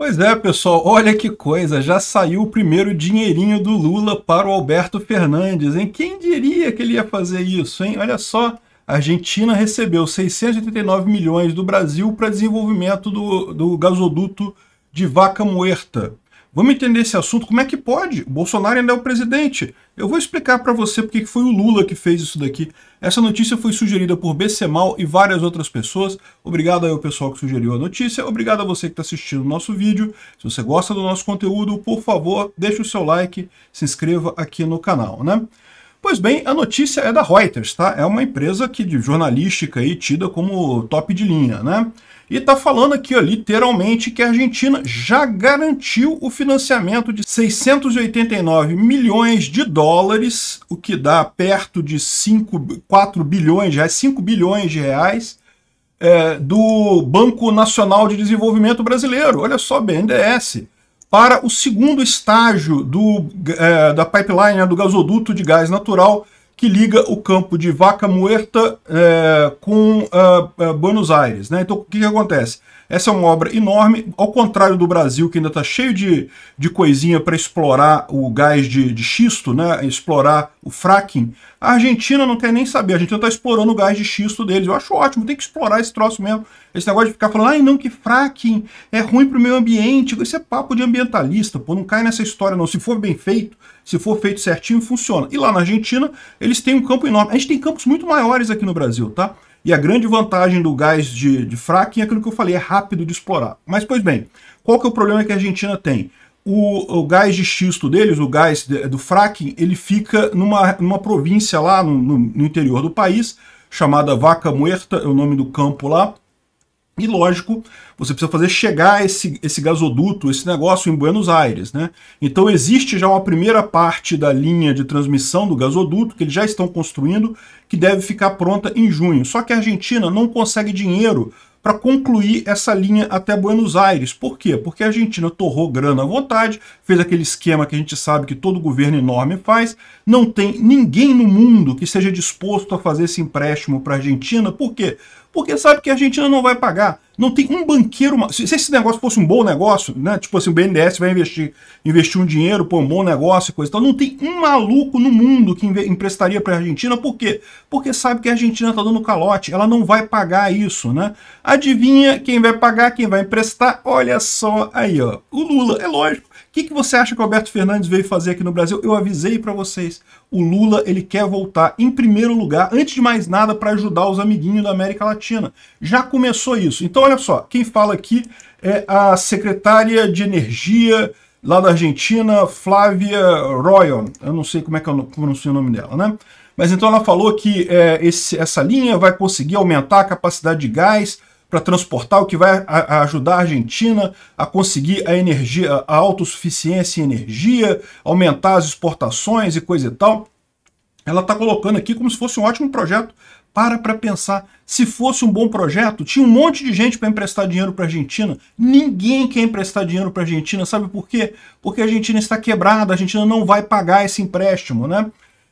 Pois é, pessoal, olha que coisa, já saiu o primeiro dinheirinho do Lula para o Alberto Fernandes, hein? Quem diria que ele ia fazer isso, hein? Olha só, a Argentina recebeu 689 milhões do Brasil para desenvolvimento do, do gasoduto de Vaca Muerta. Vamos entender esse assunto? Como é que pode? O Bolsonaro ainda é o presidente. Eu vou explicar para você porque foi o Lula que fez isso daqui. Essa notícia foi sugerida por Becemal e várias outras pessoas. Obrigado ao pessoal que sugeriu a notícia. Obrigado a você que está assistindo o nosso vídeo. Se você gosta do nosso conteúdo, por favor, deixe o seu like, se inscreva aqui no canal, né? Pois bem, a notícia é da Reuters, tá? É uma empresa que de jornalística aí tida como top de linha, né? E está falando aqui ó, literalmente que a Argentina já garantiu o financiamento de 689 milhões de dólares, o que dá perto de 5, 4 bilhões de reais, 5 bilhões de reais, é, do Banco Nacional de Desenvolvimento Brasileiro, olha só, BNDES, para o segundo estágio do, é, da pipeline, né, do gasoduto de gás natural que liga o campo de Vaca Muerta é, com uh, uh, Buenos Aires. Né? Então, o que, que, acontece? Essa é uma obra enorme, ao contrário do Brasil, que ainda está cheio de, de coisinha para explorar o gás de, de, xisto, né? explorar o fracking. A Argentina não quer nem saber, a Argentina está explorando o gás de xisto deles. Eu acho ótimo, tem que explorar esse troço mesmo. Esse negócio de ficar falando, ai não, que fracking, é ruim para o meio ambiente. Isso é papo de ambientalista, pô, não cai nessa história não. Se for bem feito, se for feito certinho, funciona. E lá na Argentina, eles têm um campo enorme. A gente tem campos muito maiores aqui no Brasil, tá? E a grande vantagem do gás de, de fracking é aquilo que eu falei, é rápido de explorar. Mas, pois bem, qual que é o problema que a Argentina tem? o, o, gás de xisto deles, o gás de, do fracking, ele fica numa, numa província lá no, no, no, interior do país, chamada Vaca Muerta, é o nome do campo lá. E lógico, você precisa fazer chegar esse, esse gasoduto, esse negócio em Buenos Aires, né? Então existe já uma primeira parte da linha de transmissão do gasoduto, que eles já estão construindo, que deve ficar pronta em junho. Só que a Argentina não consegue dinheiro para concluir essa linha até Buenos Aires. Por quê? Porque a Argentina torrou grana à vontade, fez aquele esquema que a gente sabe que todo governo enorme faz. Não tem ninguém no mundo que seja disposto a fazer esse empréstimo para a Argentina. Por quê? Porque sabe que a Argentina não vai pagar. Não tem um banqueiro. Se esse negócio fosse um bom negócio, né? Tipo assim, o BNDES vai investir, investir um dinheiro, pô, um bom negócio e coisa e tal. Não tem um maluco no mundo que emprestaria para a Argentina. Por quê? Porque sabe que a Argentina tá dando calote. Ela não vai pagar isso, né? Adivinha quem vai pagar, quem vai emprestar? Olha só aí, ó. O Lula. É lógico. O que, que você acha que o Alberto Fernandes veio fazer aqui no Brasil? Eu avisei para vocês. O Lula ele quer voltar, em primeiro lugar, antes de mais nada, para ajudar os amiguinhos da América Latina. Já começou isso. Então, olha só, quem fala aqui é a secretária de Energia lá da Argentina, Flávia Royon. Eu não sei como é que eu é pronuncio o nome dela, né? Mas então ela falou que é, esse, essa linha vai conseguir aumentar a capacidade de gás para transportar, o que vai a, a ajudar a Argentina a conseguir a energia, a autossuficiência em energia, aumentar as exportações e coisa e tal. Ela está colocando aqui como se fosse um ótimo projeto. Para para pensar. Se fosse um bom projeto, tinha um monte de gente para emprestar dinheiro para a Argentina. Ninguém quer emprestar dinheiro para a Argentina, sabe por quê? Porque a Argentina está quebrada, a Argentina não vai pagar esse empréstimo, né?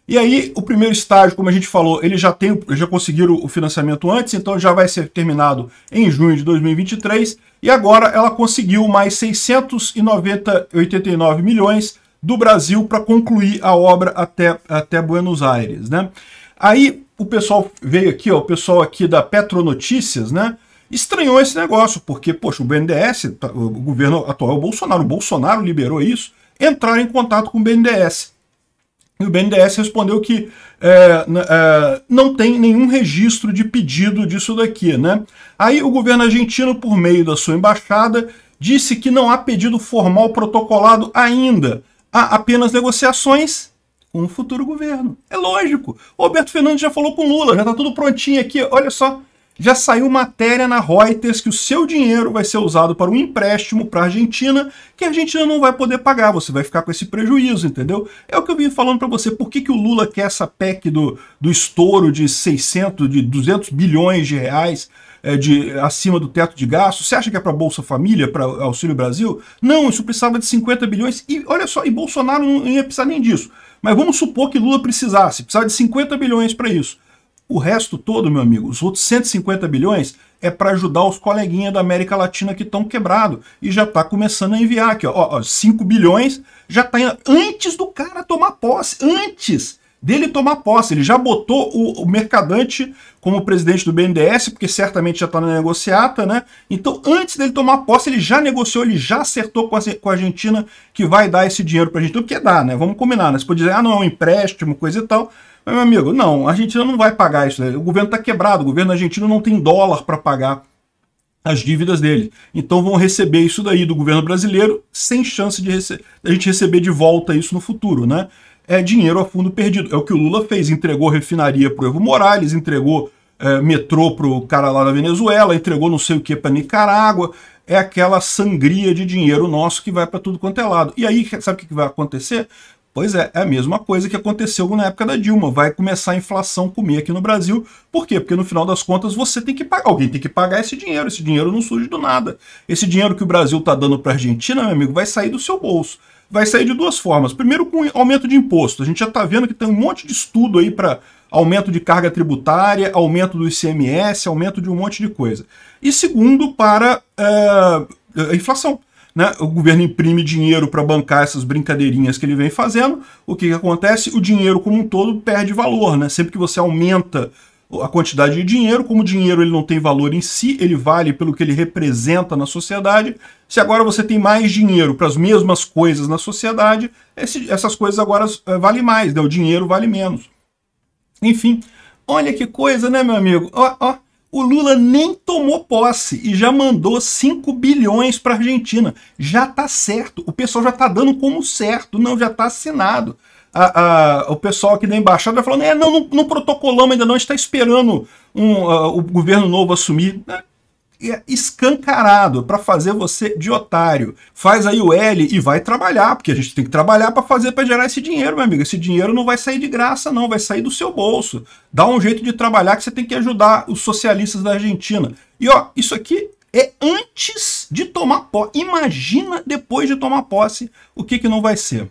E aí, o primeiro estágio, como a gente falou, ele já tem, já conseguiram o financiamento antes, então já vai ser terminado em junho de 2023. E agora ela conseguiu mais 689 milhões do Brasil para concluir a obra até, até Buenos Aires, né? Aí o pessoal veio aqui, ó, o pessoal aqui da Petronotícias, né? Estranhou esse negócio, porque, poxa, o BNDES, tá, o governo atual, é o Bolsonaro, o Bolsonaro liberou isso, entrar em contato com o BNDES. E o BNDES respondeu que é, é, não tem nenhum registro de pedido disso daqui, né? Aí o governo argentino, por meio da sua embaixada, disse que não há pedido formal protocolado ainda. Há apenas negociações com o futuro governo. É lógico. O Roberto Fernandes já falou com o Lula, já está tudo prontinho aqui. Olha só, já saiu matéria na Reuters que o seu dinheiro vai ser usado para um empréstimo para a Argentina, que a Argentina não vai poder pagar, você vai ficar com esse prejuízo, entendeu? É o que eu vim falando para você, por que, que o Lula quer essa PEC do, do estouro de 600, de 200 bilhões de reais é, de, acima do teto de gasto? Você acha que é para Bolsa Família, para Auxílio Brasil? Não, isso precisava de 50 bilhões, e olha só, e Bolsonaro não ia precisar nem disso. Mas vamos supor que Lula precisasse, precisava de 50 bilhões para isso. O resto todo, meu amigo, os outros 150 bilhões, é para ajudar os coleguinhas da América Latina que estão quebrados e já está começando a enviar aqui, ó, ó 5 bilhões já está antes do cara tomar posse, antes dele tomar posse. Ele já botou o, o Mercadante como presidente do BNDES, porque certamente já está na negociata, né? Então, antes dele tomar posse, ele já negociou, ele já acertou com a, com a Argentina que vai dar esse dinheiro para a Argentina, porque dá, né? Vamos combinar, né? Você pode dizer, ah, não, é um empréstimo, coisa e tal. Mas, meu amigo, não, a Argentina não vai pagar isso. Né? O governo está quebrado, o governo argentino não tem dólar para pagar as dívidas dele. Então vão receber isso daí do governo brasileiro sem chance de a gente receber de volta isso no futuro, né? é dinheiro a fundo perdido. É o que o Lula fez, entregou refinaria para o Evo Morales, entregou é, metrô para o cara lá da Venezuela, entregou não sei o que para Nicarágua. É aquela sangria de dinheiro nosso que vai para tudo quanto é lado. E aí, sabe o que vai acontecer? Pois é, é a mesma coisa que aconteceu na época da Dilma. Vai começar a inflação comer aqui no Brasil. Por quê? Porque no final das contas você tem que pagar. Alguém tem que pagar esse dinheiro. Esse dinheiro não surge do nada. Esse dinheiro que o Brasil está dando para a Argentina, meu amigo, vai sair do seu bolso vai sair de duas formas. Primeiro, com aumento de imposto. A gente já está vendo que tem um monte de estudo aí para aumento de carga tributária, aumento do ICMS, aumento de um monte de coisa. E segundo, para uh, a inflação. Né? O governo imprime dinheiro para bancar essas brincadeirinhas que ele vem fazendo. O que, que acontece? O dinheiro como um todo perde valor. Né? Sempre que você aumenta a quantidade de dinheiro, como o dinheiro ele não tem valor em si, ele vale pelo que ele representa na sociedade. Se agora você tem mais dinheiro para as mesmas coisas na sociedade, esse, essas coisas agora eh, valem mais, né? o dinheiro vale menos. Enfim, olha que coisa, né, meu amigo? Ó, ó, o Lula nem tomou posse e já mandou 5 bilhões para a Argentina. Já tá certo, o pessoal já tá dando como certo, não, já tá assinado a, a, o pessoal aqui da embaixada falando: é, não, não, não protocolamos ainda não, a gente está esperando um, uh, o governo novo assumir. Né? É escancarado para fazer você de otário. Faz aí o L e vai trabalhar, porque a gente tem que trabalhar para fazer para gerar esse dinheiro, meu amigo. Esse dinheiro não vai sair de graça, não, vai sair do seu bolso. Dá um jeito de trabalhar que você tem que ajudar os socialistas da Argentina. E ó, isso aqui é antes de tomar posse. Imagina depois de tomar posse o que, que não vai ser.